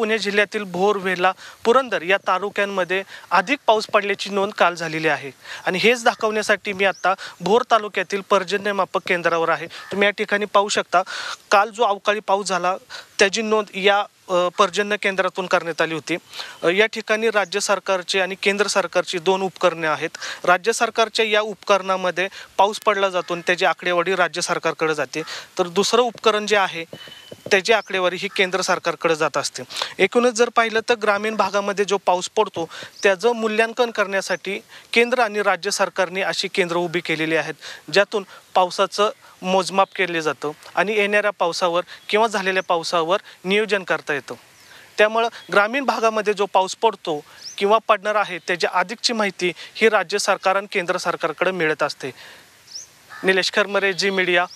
पुणे जिल्ह्यातील भोर वेला पुरंदर या तालुक्यांमध्ये अधिक पाऊस पडल्याची नोंद काल झालेली आहे आणि हेच दाखवण्यासाठी मी आता भोर तालुक्यातील पर्जन्यमापक केंद्रावर आहे तुम्ही या ठिकाणी पाहू शकता काल जो अवकाळी पाऊस झाला त्याची नोंद या पर्जन्य केंद्रातून करण्यात आली होती या ठिकाणी राज्य सरकारचे आणि केंद्र सरकारची दोन उपकरणे आहेत राज्य सरकारच्या या उपकरणामध्ये पाऊस पडला जातो आणि त्याची आकडेवारी राज्य सरकारकडे जाते तर दुसरं उपकरण जे आहे त्याची आकडेवारी ही केंद्र सरकारकडे जात असते एकूणच जर पाहिलं तर ग्रामीण भागामध्ये जो पाऊस पडतो त्याचं मूल्यांकन करण्यासाठी केंद्र आणि राज्य सरकारने अशी केंद्र उभी केलेली आहेत ज्यातून पावसाचं मोजमाप केले जातं आणि येणाऱ्या पावसावर किंवा झालेल्या पावसावर नियोजन करता येतं त्यामुळं ग्रामीण भागामध्ये जो पाऊस पडतो किंवा पडणार आहे त्याची अधिकची माहिती ही राज्य सरकार आणि केंद्र सरकारकडे मिळत असते निलेश खरमरे जी मीडिया